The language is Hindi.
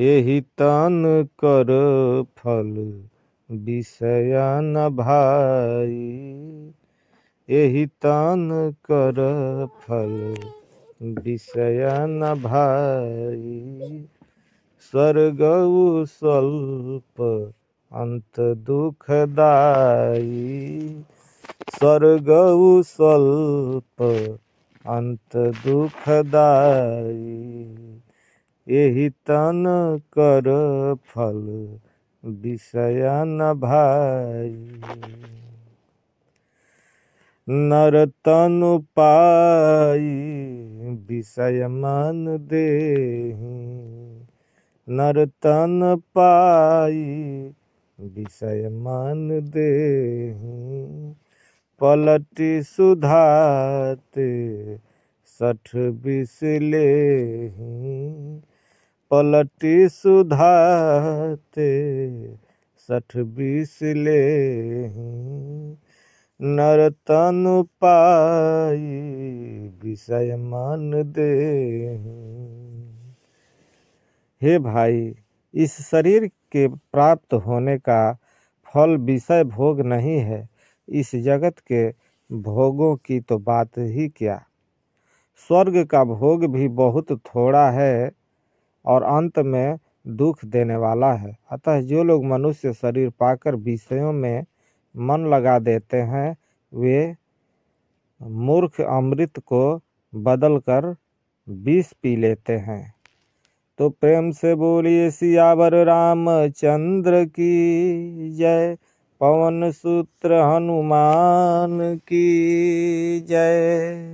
एहि तन कर फल विषया न भाई एहि तन कर फल विषया न भाई स्वर्ग स्वल्प अंत दुखदाई स्वर्ग स्वल्प अंत दुखदाई एहि तन कर फल विषय न भाई नर तन पाई विषय मन दे नर तन पाई विषय मन दे पलटी सुधाते सठ ले ही पलटी सुधाते सठ बीस ले नरतन पाई विषय मान दे हे भाई इस शरीर के प्राप्त होने का फल विषय भोग नहीं है इस जगत के भोगों की तो बात ही क्या स्वर्ग का भोग भी बहुत थोड़ा है और अंत में दुख देने वाला है अतः जो लोग मनुष्य शरीर पाकर विषयों में मन लगा देते हैं वे मूर्ख अमृत को बदल कर विष पी लेते हैं तो प्रेम से बोलिए सियावर राम चंद्र की जय पवन सूत्र हनुमान की जय